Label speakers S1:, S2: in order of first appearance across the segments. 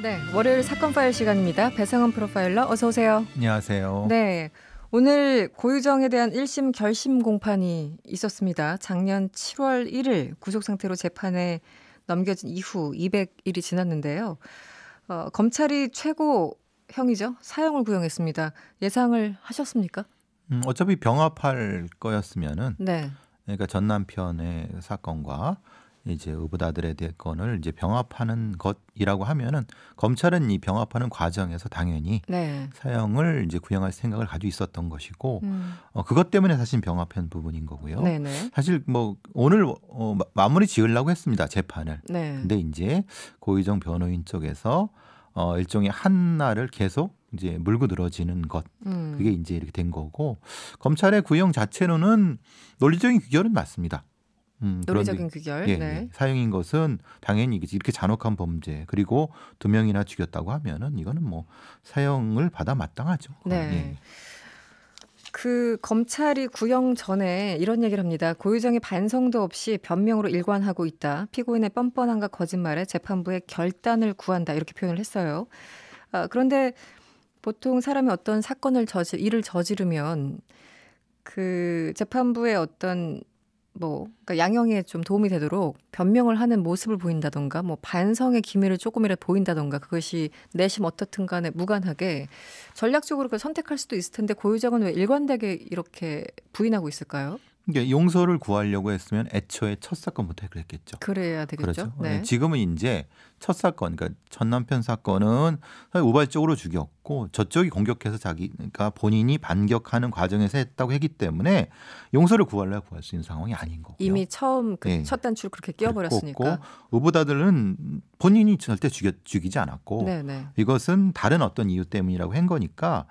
S1: 네, 월요일 사건 파일 시간입니다. 배상은 프로파일러 어서 오세요.
S2: 안녕하세요.
S1: 네. 오늘 고유정에 대한 1심 결심 공판이 있었습니다. 작년 7월 1일 구속 상태로 재판에 넘겨진 이후 200일이 지났는데요. 어, 검찰이 최고 형이죠. 사형을 구형했습니다. 예상을 하셨습니까?
S2: 음, 어차피 병합할 거였으면은 네. 그러니까 전 남편의 사건과 이제 의붓아들에 대한 건을 이제 병합하는 것이라고 하면은 검찰은 이 병합하는 과정에서 당연히 네. 사형을 이제 구형할 생각을 가지고 있었던 것이고 음. 어, 그것 때문에 사실 병합한 부분인 거고요. 네네. 네. 사실 뭐 오늘 어, 마무리 지으려고 했습니다 재판을. 네. 근데 이제 고의정 변호인 쪽에서 어, 일종의 한 날을 계속 이제 물고 늘어지는 것 음. 그게 이제 이렇게 된 거고 검찰의 구형 자체로는 논리적인 규결은 맞습니다. 음, 논리적인 규결. 예, 네. 예. 사용인 것은 당연히 이렇게 잔혹한 범죄 그리고 두 명이나 죽였다고 하면은 이거는 뭐 사형을 받아 마땅하죠. 네. 예.
S1: 그 검찰이 구형 전에 이런 얘기를 합니다. 고유정이 반성도 없이 변명으로 일관하고 있다. 피고인의 뻔뻔함과 거짓말에 재판부의 결단을 구한다. 이렇게 표현을 했어요. 아, 그런데 보통 사람이 어떤 사건을 저지 일을 저지르면 그 재판부의 어떤 뭐 그러니까 양형에 좀 도움이 되도록 변명을 하는 모습을 보인다던가 뭐 반성의 기미를 조금이라도 보인다던가 그것이 내심 어떻든 간에 무관하게 전략적으로 그 선택할 수도 있을 텐데 고유정은 왜 일관되게 이렇게 부인하고 있을까요?
S2: 그러니까 용서를 구하려고 했으면 애초에 첫 사건부터 그랬겠죠
S1: 그래야 되겠죠. 그렇죠? 네. 네.
S2: 지금은 이제 첫 사건, 그러니까 첫 남편 사건은 우발적으로 죽였고 저쪽이 공격해서 자기 그러니까 본인이 반격하는 과정에서 했다고 했기 때문에 용서를 구하려고 구할 수 있는 상황이 아닌
S1: 거고요. 이미 처음 그 네. 첫 단추를 그렇게 끼워버렸으니까.
S2: 의보다들은 본인이 절대 죽여, 죽이지 않았고 네네. 네. 이것은 다른 어떤 이유 때문이라고 한 거니까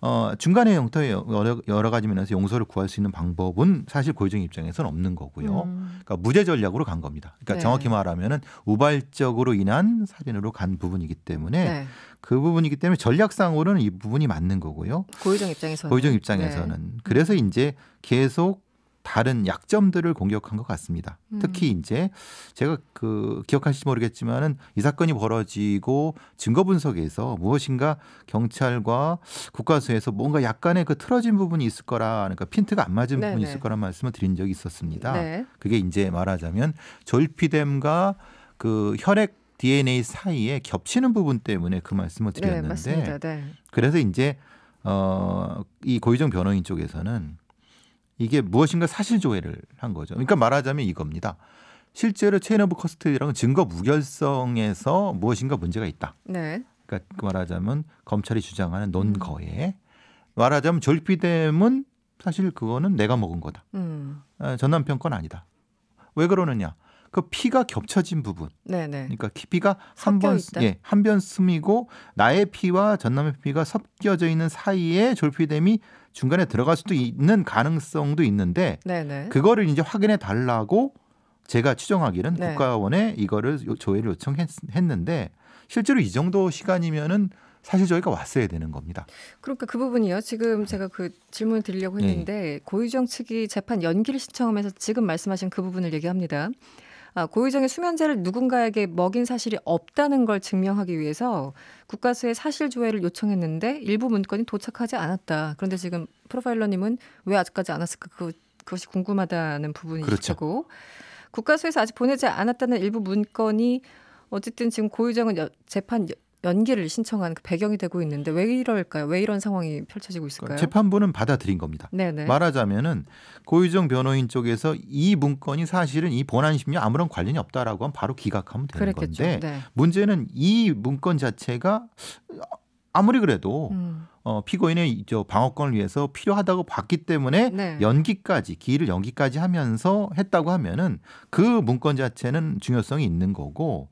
S2: 어, 중간의 형태의 여러, 여러 가지 면에서 용서를 구할 수 있는 방법은 사실 고유정 입장에서는 없는 거고요. 음. 그러니까 무죄 전략으로 간 겁니다. 그러니까 네. 정확히 말하면은 우발적으로 인한 살인으로 간 부분이기 때문에 네. 그 부분이기 때문에 전략상으로는 이 부분이 맞는 거고요.
S1: 고유정 입장에서는 고유정 입장에서는 네.
S2: 그래서 이제 계속 다른 약점들을 공격한 것 같습니다. 음. 특히 이제 제가 그 기억하실지 모르겠지만은 이 사건이 벌어지고 증거 분석에서 무엇인가 경찰과 국가수에서 뭔가 약간의 그 틀어진 부분이 있을 거라 그러니까 핀트가 안 맞은 네네. 부분이 네, 있을 네. 거란 말씀을 드린 적이 있었습니다. 네. 그게 이제 말하자면 졸피뎀과그 혈액 DNA 사이에 겹치는 부분 때문에 그 말씀을 네, 드렸는데 네, 네. 그래서 이제 어이 고유정 변호인 쪽에서는 이게 무엇인가 사실 조회를 한 거죠. 그러니까 말하자면 이겁니다. 실제로 체인 오브 커스트라는 증거 무결성에서 무엇인가 문제가 있다. 네. 그러니까 그 말하자면 검찰이 주장하는 논거에 음. 말하자면 절피됨은 사실 그거는 내가 먹은 거다. 음. 아, 전 남편 건 아니다. 왜 그러느냐? 그 피가 겹쳐진 부분.
S1: 네네. 그러니까
S2: 피가 한번 예, 한 변숨이고 나의 피와 전남의 피가 섞여져 있는 사이에 졸피뎀이 중간에 들어갈 수도 있는 가능성도 있는데 네네. 그거를 이제 확인해 달라고 제가 추정하기는 네. 국가원에 이거를 조회를 요청했는데 실제로 이 정도 시간이면은 사실 저희가 왔어야 되는 겁니다.
S1: 그러니까 그 부분이요. 지금 제가 그 질문을 드리려고 네. 했는데 네. 고유정 측이 재판 연기를 신청하면서 지금 말씀하신 그 부분을 얘기합니다. 아, 고의정의 수면제를 누군가에게 먹인 사실이 없다는 걸 증명하기 위해서 국가수의 사실 조회를 요청했는데 일부 문건이 도착하지 않았다. 그런데 지금 프로파일러님은 왜 아직까지 안 왔을까 그, 그것이 궁금하다는 부분이시고 그렇죠. 국가수에서 아직 보내지 않았다는 일부 문건이 어쨌든 지금 고의정은 재판 연기를 신청한 그 배경이 되고 있는데 왜 이럴까요? 왜 이런 상황이 펼쳐지고 그러니까 있을까요?
S2: 재판부는 받아들인 겁니다. 네네. 말하자면은 고유정 변호인 쪽에서 이 문건이 사실은 이 본안 심리와 아무런 관련이 없다라고 하면 바로 기각하면 되는 그랬겠죠. 건데 네. 문제는 이 문건 자체가 아무리 그래도 음. 어, 피고인의 저 방어권을 위해서 필요하다고 봤기 때문에 네. 연기까지 기일을 연기까지 하면서 했다고 하면은 그 문건 자체는 중요성이 있는 거고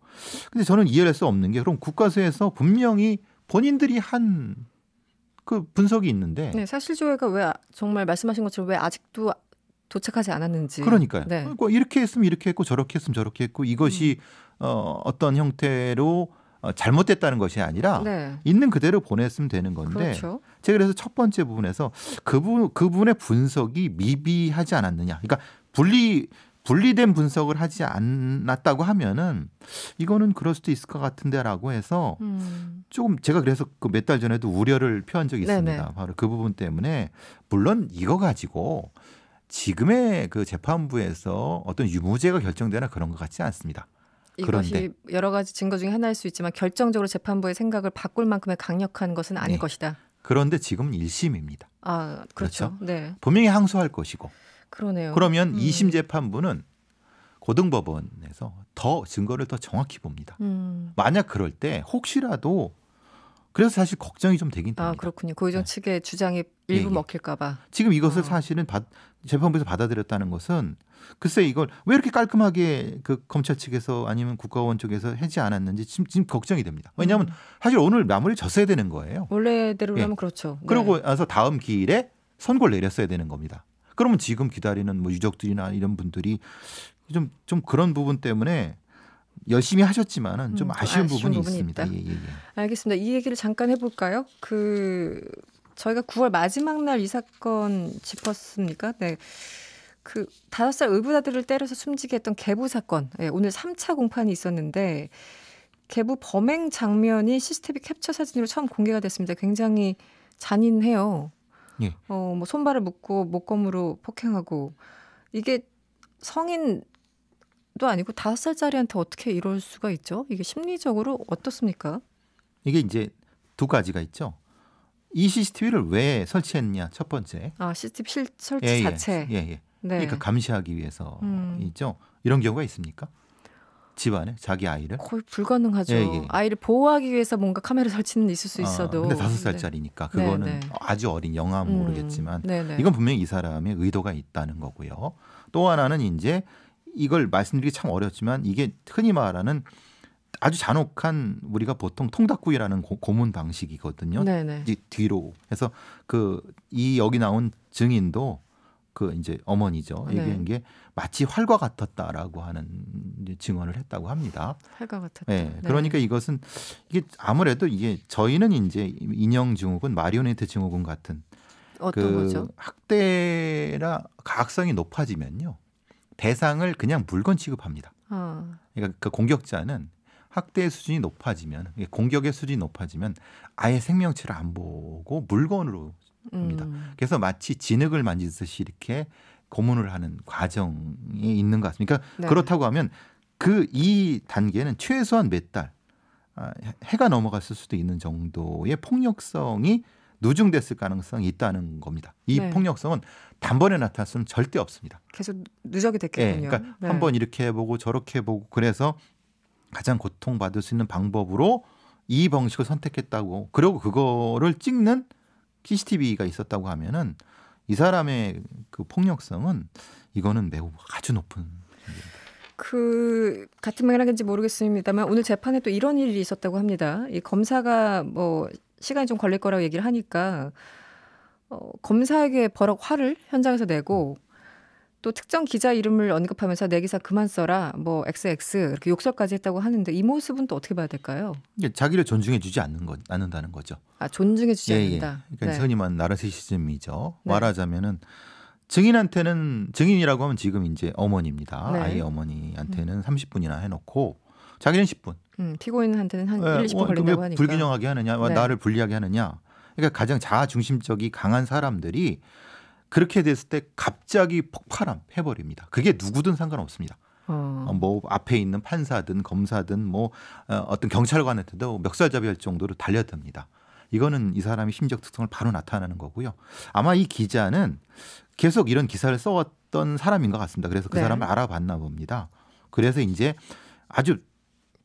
S2: 근데 저는 이해할 수 없는 게 그럼 국가수에서 분명히 본인들이 한 그 분석이 있는데 네,
S1: 사실 조회가 왜 아, 정말 말씀하신 것처럼 왜 아직도 도착하지 않았는지 그러니까요. 네.
S2: 뭐 이렇게 했으면 이렇게 했고 저렇게 했으면 저렇게 했고 이것이 음. 어, 어떤 형태로 어, 잘못됐다는 것이 아니라 네. 있는 그대로 보냈으면 되는 건데 그렇죠. 제가 그래서 첫 번째 부분에서 그분 그분의 분석이 미비하지 않았느냐. 그러니까 분리 분리된 분석을 하지 않았다고 하면은 이거는 그럴 수도 있을 것 같은데라고 해서 음. 조금 제가 그래서 그 몇 달 전에도 우려를 표한 적이 있습니다. 네네. 바로 그 부분 때문에 물론 이거 가지고 지금의 그 재판부에서 어떤 유무죄가 결정되나 그런 것 같지 않습니다. 이것이
S1: 여러 가지 증거 중에 하나일 수 있지만 결정적으로 재판부의 생각을 바꿀 만큼의 강력한 것은 아닐 네. 것이다.
S2: 그런데 지금 1심입니다. 아, 그렇죠. 그렇죠? 네. 분명히 항소할 것이고.
S1: 그러네요. 그러면
S2: 음. 2심 재판부는 고등법원에서 더 증거를 더 정확히 봅니다. 음. 만약 그럴 때 혹시라도 그래서 사실 걱정이 좀 되긴 아,
S1: 됩니다. 아 그렇군요. 고유정 그 네. 측의 주장이 예, 일부 예, 먹힐까봐.
S2: 지금 이것을 어. 사실은 받, 재판부에서 받아들였다는 것은 글쎄 이걸 왜 이렇게 깔끔하게 그 검찰 측에서 아니면 국가원 쪽에서 해지 않았는지 지금, 지금 걱정이 됩니다. 왜냐하면 음. 사실 오늘 마무리 졌어야 되는 거예요.
S1: 원래대로라면 예. 그렇죠. 네. 그러고
S2: 나서 다음 기일에 선고를 내렸어야 되는 겁니다. 그러면 지금 기다리는 뭐 유족들이나 이런 분들이 좀, 좀 그런 부분 때문에 열심히 하셨지만은 좀 음, 아쉬운, 아쉬운 부분이, 부분 있습니다. 예, 예, 예,
S1: 알겠습니다. 이 얘기를 잠깐 해볼까요? 그 저희가 9월 마지막 날 이 사건 짚었습니까? 네. 그 다섯 살 의붓아들을 때려서 숨지게 했던 개부 사건. 예, 오늘 3차 공판이 있었는데 개부 범행 장면이 CCTV 캡처 사진으로 처음 공개가 됐습니다. 굉장히 잔인해요. 예. 어, 뭐 손발을 묶고 목검으로 폭행하고 이게 성인 도 아니고 다섯 살짜리한테 어떻게 이럴 수가 있죠? 이게 심리적으로 어떻습니까?
S2: 이게 이제 두 가지가 있죠. 이 CCTV를 왜 설치했냐 첫 번째. 아 CCTV 실,
S1: 설치 예, 예. 자체.
S2: 예예. 예. 네. 그러니까 감시하기 위해서 음. 있죠. 이런 경우가 있습니까? 집안에 자기 아이를 거의
S1: 불가능하죠. 예, 예. 아이를 보호하기 위해서 뭔가 카메라 설치는 있을 수 아, 있어도. 아, 근데 다섯 네. 살짜리니까 네. 그거는 네, 네.
S2: 아주 어린 영아 음. 모르겠지만 음. 이건 분명히 이 사람의 의도가 있다는 거고요. 또 하나는 이제 이걸 말씀드리기 참 어렵지만 이게 흔히 말하는 아주 잔혹한 우리가 보통 통닭구이라는 고, 문 방식이거든요. 네네. 이제 뒤로 해서 그 이 여기 나온 증인도 그 이제 어머니죠. 이게 한 네. 게 마치 활과 같았다라고 하는 증언을 했다고 합니다.
S1: 활과 같았다. 네. 네. 그러니까
S2: 이것은 이게 아무래도 이게 저희는 이제 인형 증후군, 마리오네트 증후군 같은 어떤 그 거죠? 학대라 가학성이 높아지면요. 대상을 그냥 물건 취급합니다. 어. 그러니까 그 공격자는 학대의 수준이 높아지면 공격의 수준이 높아지면 아예 생명체를 안 보고 물건으로 합니다. 음. 그래서 마치 진흙을 만지듯이 이렇게 고문을 하는 과정이 있는 것 같습니다. 그러니까 네. 그렇다고 하면 그 이 단계는 최소한 몇 달, 아, 해가 넘어갔을 수도 있는 정도의 폭력성이 누중됐을 가능성이 있다는 겁니다. 이 네. 폭력성은 단번에 나타날 수는 절대 없습니다.
S1: 계속 누적이 예, 됐겠군요. 네, 그러니까 네. 한번
S2: 이렇게 해보고 저렇게 해보고 그래서 가장 고통받을 수 있는 방법으로 이 방식을 선택했다고 그리고 그거를 찍는 CCTV가 있었다고 하면은 이 사람의 그 폭력성은 이거는 매우 아주 높은
S1: 그 같은 맥락인지 모르겠습니다만 오늘 재판에 또 이런 일이 있었다고 합니다. 이 검사가 뭐 시간이 좀 걸릴 거라고 얘기를 하니까 어, 검사에게 버럭 화를 현장에서 내고 또 특정 기자 이름을 언급하면서 내 기사 그만 써라 뭐 XX 이렇게 욕설까지 했다고 하는데 이 모습은 또 어떻게 봐야 될까요?
S2: 자기를 존중해주지 않는 거, 않는다는 거죠.
S1: 아 존중해주지 예, 예, 않는다. 예. 그러니까 네. 흔히
S2: 말 나르시시즘이죠. 네. 말하자면은 증인한테는 증인이라고 하면 지금 이제 어머니입니다. 네. 아이 어머니한테는 30분이나 해놓고 자기는 10분.
S1: 음, 피고인한테는 한 네, 1, 20분 걸린다고 하니까. 불균형하게
S2: 하느냐, 네. 나를 불리하게 하느냐. 그러니까 가장 자아 중심적이 강한 사람들이 그렇게 됐을 때 갑자기 폭발함 해버립니다. 그게 누구든 상관없습니다. 어. 어 뭐 앞에 있는 판사든 검사든 뭐 어, 어떤 경찰관한테도 멱살잡이 할 정도로 달려듭니다. 이거는 이사람이 심적 특성을 바로 나타내는 거고요. 아마 이 기자는 계속 이런 기사를 써왔던 사람인 것 같습니다. 그래서 그 네. 사람을 알아봤나 봅니다. 그래서 이제 아주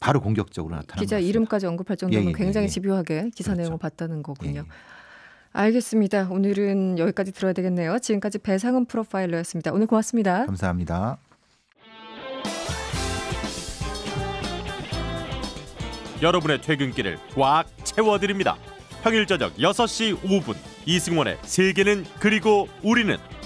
S2: 바로 공격적으로 나타난 기자
S1: 이름까지 언급할 정도면 예, 예, 굉장히 예, 예. 집요하게 기사 그렇죠. 내용을 봤다는 거군요. 예, 알겠습니다. 오늘은 여기까지 들어야 되겠네요. 지금까지 배상은 프로파일러였습니다. 오늘 고맙습니다.
S2: 감사합니다. 여러분의 퇴근길을 꽉 채워드립니다. 평일 저녁 6시 5분 이승원의 세계는 그리고 우리는